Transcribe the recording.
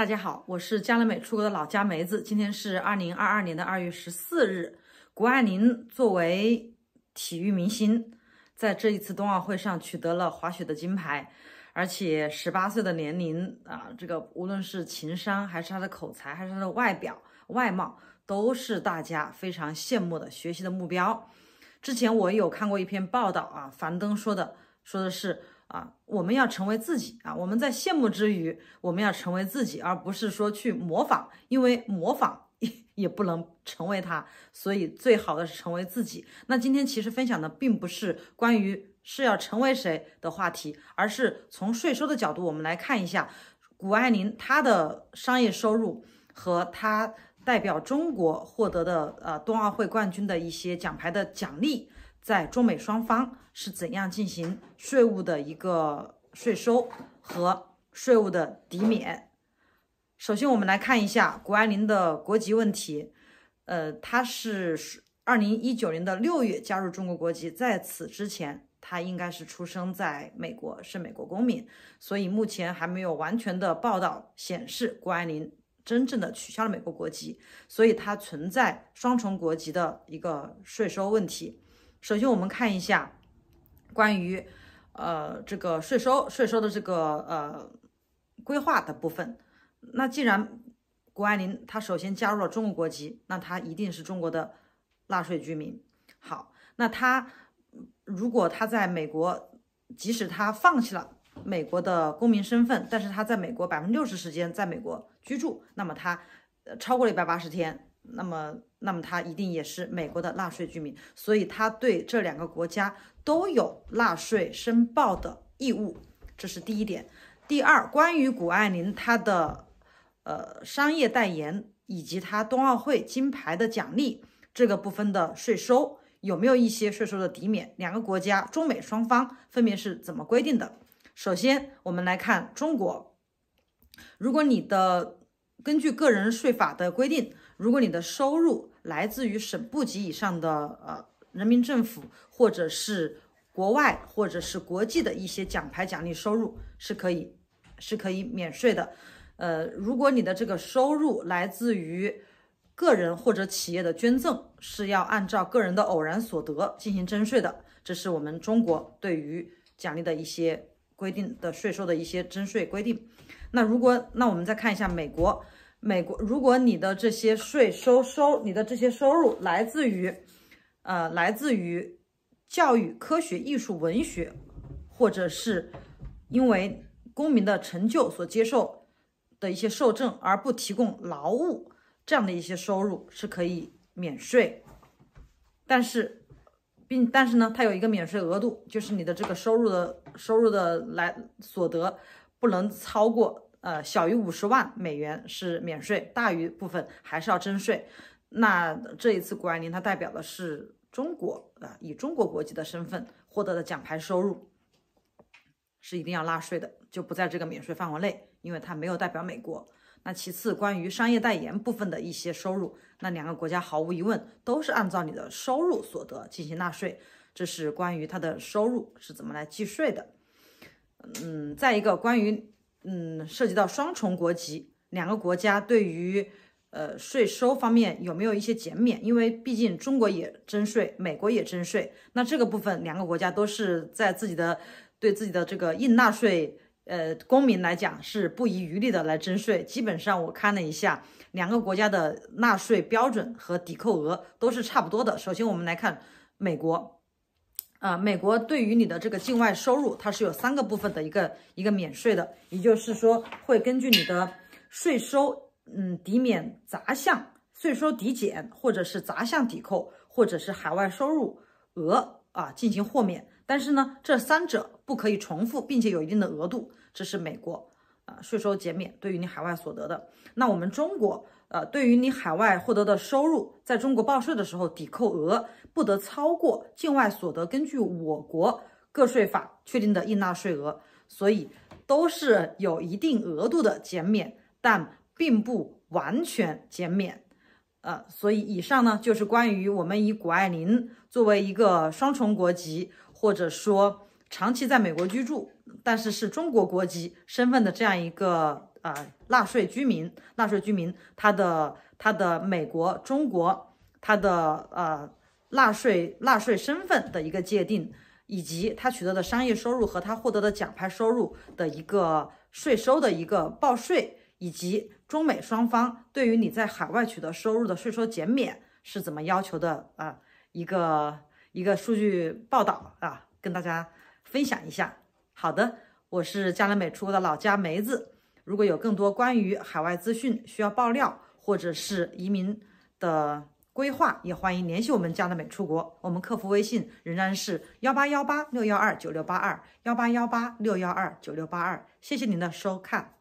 大家好，我是加了美出国的老家梅子。今天是二零二二年的二月十四日。谷爱凌作为体育明星，在这一次冬奥会上取得了滑雪的金牌，而且十八岁的年龄啊，这个无论是情商，还是她的口才，还是她的外表、外貌，都是大家非常羡慕的学习的目标。之前我有看过一篇报道啊，樊登说的说的是。啊，我们要成为自己啊！我们在羡慕之余，我们要成为自己，而不是说去模仿，因为模仿也也不能成为他。所以，最好的是成为自己。那今天其实分享的并不是关于是要成为谁的话题，而是从税收的角度，我们来看一下谷爱凌她的商业收入和她代表中国获得的呃冬奥会冠军的一些奖牌的奖励。在中美双方是怎样进行税务的一个税收和税务的抵免？首先，我们来看一下谷爱凌的国籍问题。呃，她是二零一九年的六月加入中国国籍，在此之前，她应该是出生在美国，是美国公民。所以目前还没有完全的报道显示谷爱凌真正的取消了美国国籍，所以它存在双重国籍的一个税收问题。首先，我们看一下关于呃这个税收税收的这个呃规划的部分。那既然谷爱凌她首先加入了中国国籍，那她一定是中国的纳税居民。好，那她如果她在美国，即使她放弃了美国的公民身份，但是她在美国百分之六十时间在美国居住，那么她超过了一百八十天。那么，那么他一定也是美国的纳税居民，所以他对这两个国家都有纳税申报的义务，这是第一点。第二，关于谷爱凌她的呃商业代言以及他冬奥会金牌的奖励这个部分的税收有没有一些税收的抵免？两个国家中美双方分别是怎么规定的？首先，我们来看中国，如果你的根据个人税法的规定。如果你的收入来自于省部级以上的呃人民政府，或者是国外，或者是国际的一些奖牌奖励收入，是可以，是可以免税的。呃，如果你的这个收入来自于个人或者企业的捐赠，是要按照个人的偶然所得进行征税的。这是我们中国对于奖励的一些规定的税收的一些征税规定。那如果，那我们再看一下美国。美国，如果你的这些税收收，你的这些收入来自于，呃，来自于教育、科学、艺术、文学，或者是因为公民的成就所接受的一些受赠，而不提供劳务这样的一些收入是可以免税。但是，并但是呢，它有一个免税额度，就是你的这个收入的收入的来所得不能超过。呃，小于五十万美元是免税，大于部分还是要征税。那这一次谷爱凌她代表的是中国啊，以中国国籍的身份获得的奖牌收入是一定要纳税的，就不在这个免税范围内，因为她没有代表美国。那其次，关于商业代言部分的一些收入，那两个国家毫无疑问都是按照你的收入所得进行纳税。这是关于它的收入是怎么来计税的。嗯，再一个关于。嗯，涉及到双重国籍，两个国家对于呃税收方面有没有一些减免？因为毕竟中国也征税，美国也征税，那这个部分两个国家都是在自己的对自己的这个应纳税呃公民来讲是不遗余力的来征税。基本上我看了一下，两个国家的纳税标准和抵扣额都是差不多的。首先我们来看美国。啊，美国对于你的这个境外收入，它是有三个部分的一个一个免税的，也就是说会根据你的税收嗯抵免杂项税收抵减，或者是杂项抵扣，或者是海外收入额啊进行豁免，但是呢这三者不可以重复，并且有一定的额度，这是美国。税收减免对于你海外所得的，那我们中国，呃，对于你海外获得的收入，在中国报税的时候，抵扣额不得超过境外所得根据我国个税法确定的应纳税额，所以都是有一定额度的减免，但并不完全减免。呃，所以以上呢，就是关于我们以谷爱凌作为一个双重国籍，或者说。长期在美国居住，但是是中国国籍身份的这样一个呃纳税居民，纳税居民他的他的美国、中国他的呃纳税纳税身份的一个界定，以及他取得的商业收入和他获得的奖牌收入的一个税收的一个报税，以及中美双方对于你在海外取得收入的税收减免是怎么要求的啊一个一个数据报道啊，跟大家。分享一下，好的，我是加乐美出国的老家梅子。如果有更多关于海外资讯需要爆料，或者是移民的规划，也欢迎联系我们加乐美出国。我们客服微信仍然是幺八幺八六幺二九六八二幺八幺八六幺二九六八二。谢谢您的收看。